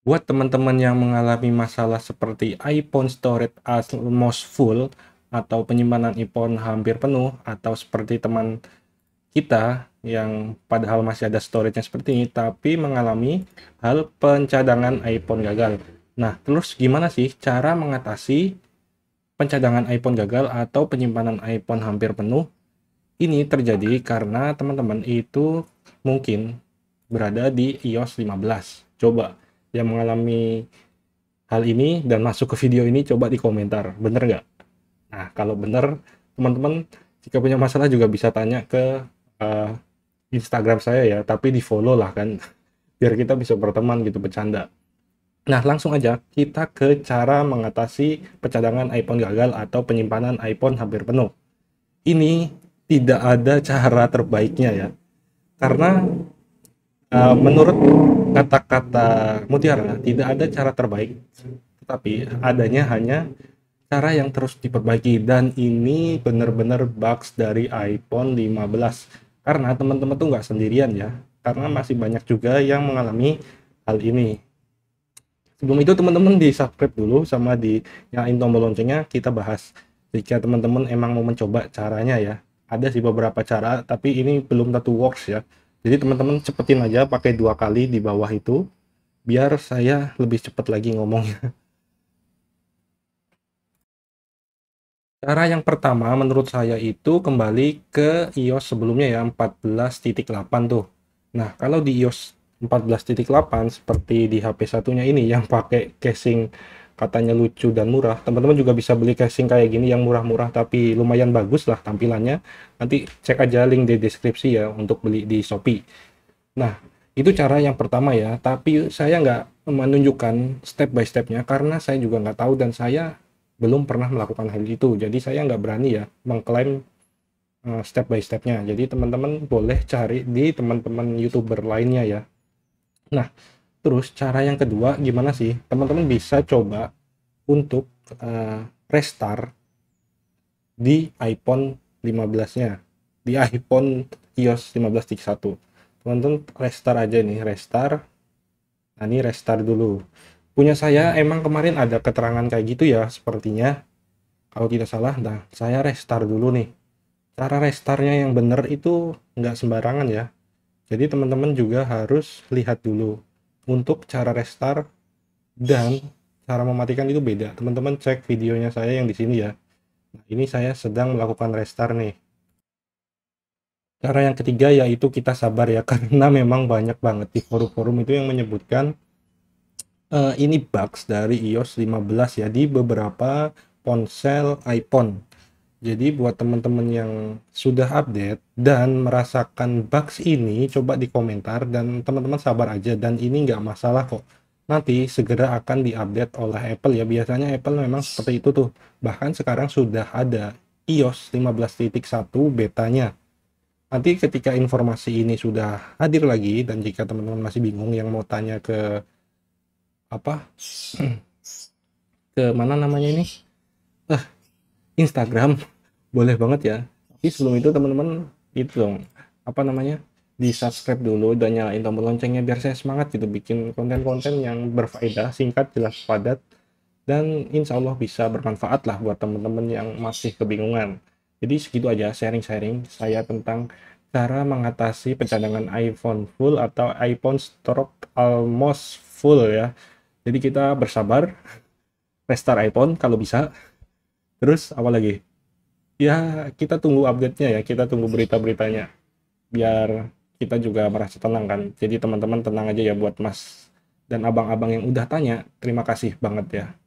buat teman-teman yang mengalami masalah seperti iPhone storage almost full atau penyimpanan iPhone hampir penuh atau seperti teman kita yang padahal masih ada storage-nya seperti ini tapi mengalami hal pencadangan iPhone gagal. Nah, terus gimana sih cara mengatasi pencadangan iPhone gagal atau penyimpanan iPhone hampir penuh? Ini terjadi karena teman-teman itu mungkin berada di iOS 15. Coba yang mengalami hal ini dan masuk ke video ini coba di komentar bener nggak nah kalau bener teman-teman jika punya masalah juga bisa tanya ke uh, Instagram saya ya tapi di follow lah kan biar kita bisa berteman gitu bercanda Nah, langsung aja kita ke cara mengatasi pecadangan iPhone gagal atau penyimpanan iPhone hampir penuh. Ini tidak ada cara terbaiknya ya. Karena Eh, menurut kata-kata Mutiara tidak ada cara terbaik tetapi adanya hanya cara yang terus diperbaiki dan ini benar-benar bugs dari iPhone 15 karena teman-teman tuh nggak sendirian ya karena masih banyak juga yang mengalami hal ini sebelum itu teman-teman di subscribe dulu sama di nyalain tombol loncengnya kita bahas jika teman-teman emang mau mencoba caranya ya ada sih beberapa cara tapi ini belum tentu works ya jadi teman-teman cepetin aja pakai dua kali di bawah itu biar saya lebih cepat lagi ngomongnya. Cara yang pertama menurut saya itu kembali ke iOS sebelumnya ya 14.8 tuh. Nah, kalau di iOS 14.8 seperti di HP satunya ini yang pakai casing katanya lucu dan murah teman-teman juga bisa beli casing kayak gini yang murah-murah tapi lumayan bagus lah tampilannya nanti cek aja link di deskripsi ya untuk beli di Shopee nah itu cara yang pertama ya tapi saya nggak menunjukkan step by stepnya karena saya juga nggak tahu dan saya belum pernah melakukan hal itu jadi saya nggak berani ya mengklaim eh, step by stepnya jadi teman-teman boleh cari di teman-teman youtuber lainnya ya nah Terus cara yang kedua gimana sih? Teman-teman bisa coba untuk uh, restart di iPhone 15-nya, di iPhone iOS 15.1. Teman-teman restart aja nih, restart. Nah, ini restart dulu. Punya saya emang kemarin ada keterangan kayak gitu ya, sepertinya. Kalau tidak salah, nah saya restart dulu nih. Cara restartnya yang benar itu nggak sembarangan ya. Jadi teman-teman juga harus lihat dulu untuk cara restart dan cara mematikan itu beda. Teman-teman cek videonya saya yang di sini ya. Nah, ini saya sedang melakukan restart nih. Cara yang ketiga yaitu kita sabar ya karena memang banyak banget di forum-forum itu yang menyebutkan uh, ini bugs dari iOS 15 ya di beberapa ponsel iPhone jadi buat teman-teman yang sudah update dan merasakan bugs ini, coba di komentar dan teman-teman sabar aja dan ini nggak masalah kok. Nanti segera akan diupdate oleh Apple ya. Biasanya Apple memang seperti itu tuh. Bahkan sekarang sudah ada iOS 15.1 betanya. Nanti ketika informasi ini sudah hadir lagi dan jika teman-teman masih bingung yang mau tanya ke apa ke mana namanya ini? Eh, Instagram boleh banget ya tapi sebelum itu teman-teman itu dong apa namanya di subscribe dulu dan nyalain tombol loncengnya biar saya semangat gitu bikin konten-konten yang berfaedah singkat jelas padat dan insya Allah bisa bermanfaat lah buat teman-teman yang masih kebingungan jadi segitu aja sharing-sharing saya tentang cara mengatasi pencadangan iPhone full atau iPhone stroke almost full ya jadi kita bersabar restart iPhone kalau bisa terus apa lagi ya kita tunggu update-nya ya kita tunggu berita-beritanya biar kita juga merasa tenang kan jadi teman-teman tenang aja ya buat mas dan abang-abang yang udah tanya terima kasih banget ya